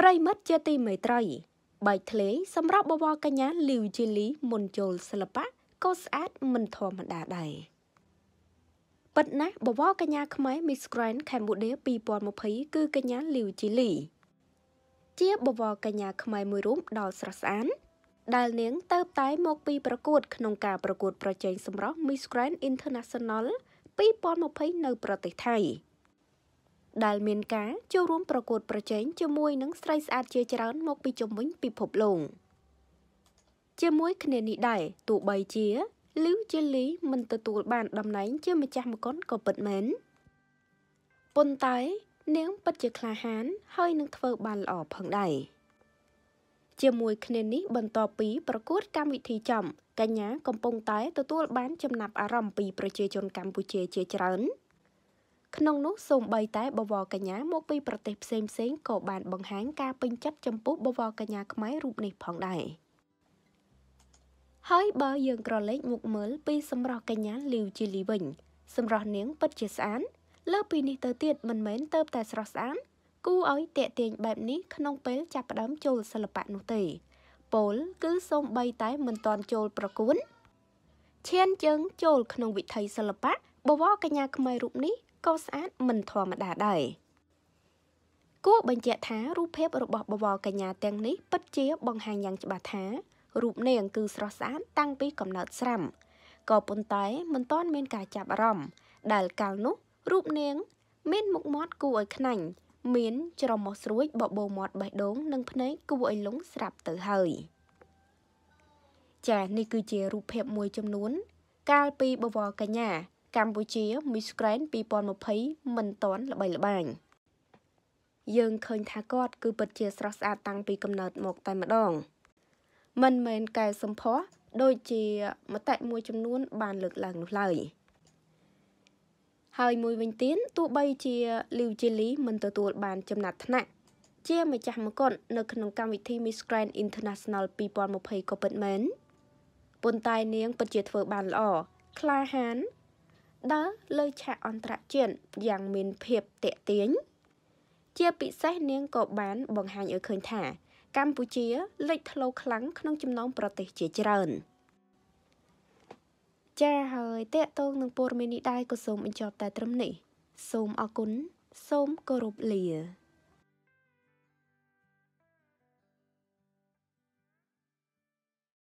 ប្រិមិត្តជាទីមេត្រីបែកធ្លេសម្រាប់បវរកញ្ញាលីវជីលីមុនចូលសិល្បៈក៏ស្អាតមិនធម្មតាដែរពិតណាស់បវរកញ្ញាខ្មែរ Miss Grand Cambodia 2020គឺកញ្ញាលីវជីលី ជាបវរកញ្ញា ខ្មែរមួយរូបដ៏ស្រស់ស្អាតដែលនាងទៅ តែមក ពីប្រកួតក្នុងការប្រកួត ប្រជែងសម្រាប់ Miss Grand International 2020នៅប្រទេសថៃ។ដែលមានការចូលរួមប្រកួតប្រជែងជាមួយនឹងស្រីស្អាតជាច្រើន មកពីជុំវិញពិភពលោកជាមួយគ្នានេះដែរទោះបីជាលីវជាលីមិនទទួលបានតំណែងជាម្ចាស់មកុនក៏ពិតមែនប៉ុន្តែ នាងពិតជាក្លាហាន ហើយនឹងធ្វើបានល្អផងដែរជាមួយគ្នានេះបន្ទាប់ពីប្រកួត កម្មវិធី ចំ កញ្ញាកំពុងតែទទួលបានចំណាប់អារម្មណ៍ពីប្រជាជនកម្ពុជាជាច្រើន។ក្នុងនោះសូម្បីតែបវរកញ្ញាមក ពីប្រទេសផ្សេងៗក៏បាន បង្ហាញការពេញចិត្តចំពោះបវរកញ្ញាខ្មែររូបនេះផងដែរហើយបើយើងក្រឡេកមកមើលពីសម្រស់កញ្ញាលីវជីលីវិញសម្រស់នាងពិតជាស្អាតលើពីនេះទៅទៀតមិនមែនទៅតែស្រស់ស្អាតគូឲ្យតេទៀងបែបនេះក្នុង ពេលចាប់ផ្ដើមចូលសិល្បៈនោះទេពលគឺសូម្បីតែមិនទាន់ចូលប្រគួនឈានជើងចូល ក្នុងវិថីសិល្បៈបវរកញ្ញាខ្មៅរូបនេះក៏ស្អាត មិនធម្មតាដែរគួរបញ្ជាក់ថារូបភាពរបស់បវរកញ្ញាទាំងនេះពិតជាបង្ហាញយ៉ាងច្បាស់ថារូបនាង គឺស្រស់ស្អាតតាំងពីកំណើតស្រាំក៏ប៉ុន្តែមិនទាន់មានការចាប់អារម្មណ៍ដែលកាលនោះ រូបនាងមានមុខមាត់គួរឲ្យខ្នាញ់មានច្រមុះស្រួចបបោមាត់បេះដូង និងភ្នែកគួរឲ្យលងស្រាប់ទៅហើយចានេះគឺជារូបភាពមួយចំនួនកាលពីបវរកញ្ញាកម្ពុជា Miss Grand 2020មិនតាន់ល្បីល្បាញយើងឃើញថាគាត់គឺពិតជាស្រស់ស្អាតតាំងពីកំណើតមកតែម្ដង មិនមែនកែសម្ផស្សដូចជាមតិមួយចំនួន បានលើកឡើងនោះឡើយហើយមួយវិញទៀតទោះបីជាលីវជាលីមិនទទួលបាន ចំណាត់ថ្នាក់ជាម្ចាស់មកុដនៅក្នុងកម្មវិធី Miss Grand International 2020ក៏ពិតមែនប៉ុន្តែនាងពិតជាធ្វើបានល្អក្លាហានដើរលើឆាកអន្តរជាតិយ៉ាង មានភាពតាក់ទាញជាពិសេសនាងក៏បាន បង្ហាញឲ្យឃើញថា កម្ពុជាលេចធ្លោខ្លាំងក្នុងចំណោមប្រទេសជាច្រើន។ចាហើយតេតងនឹងព័ត៌មាននេះដែរក៏សូមបញ្ចប់តែត្រឹមនេះ សូមអរគុណសូមគោរពលា